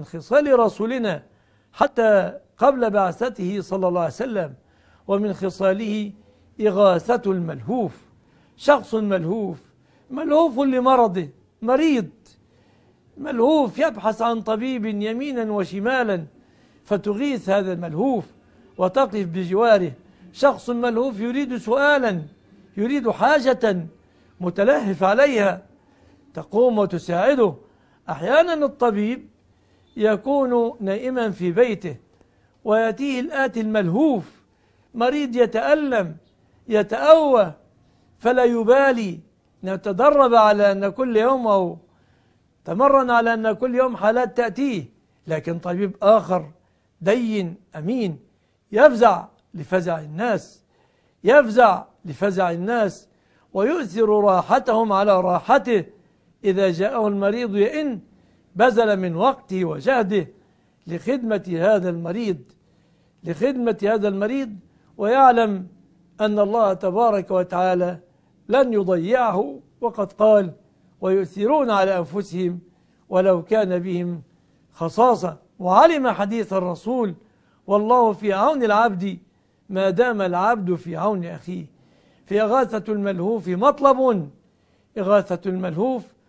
من خصال رسولنا حتى قبل بعثته صلى الله عليه وسلم ومن خصاله إغاثة الملهوف شخص ملهوف ملهوف لمرضه مريض ملهوف يبحث عن طبيب يمينا وشمالا فتغيث هذا الملهوف وتقف بجواره شخص ملهوف يريد سؤالا يريد حاجة متلهف عليها تقوم وتساعده أحيانا الطبيب يكون نائما في بيته ويأتيه الآتي الملهوف مريض يتألم يتأوى فلا يبالي نتدرب على أن كل يوم أو تمرن على أن كل يوم حالات تأتيه لكن طبيب آخر دين أمين يفزع لفزع الناس يفزع لفزع الناس ويؤثر راحتهم على راحته إذا جاءه المريض يئن بذل من وقته وجهده لخدمة هذا المريض لخدمة هذا المريض ويعلم أن الله تبارك وتعالى لن يضيعه وقد قال ويؤثرون على أنفسهم ولو كان بهم خصاصة وعلم حديث الرسول والله في عون العبد ما دام العبد في عون أخيه في إغاثة الملهوف مطلب إغاثة الملهوف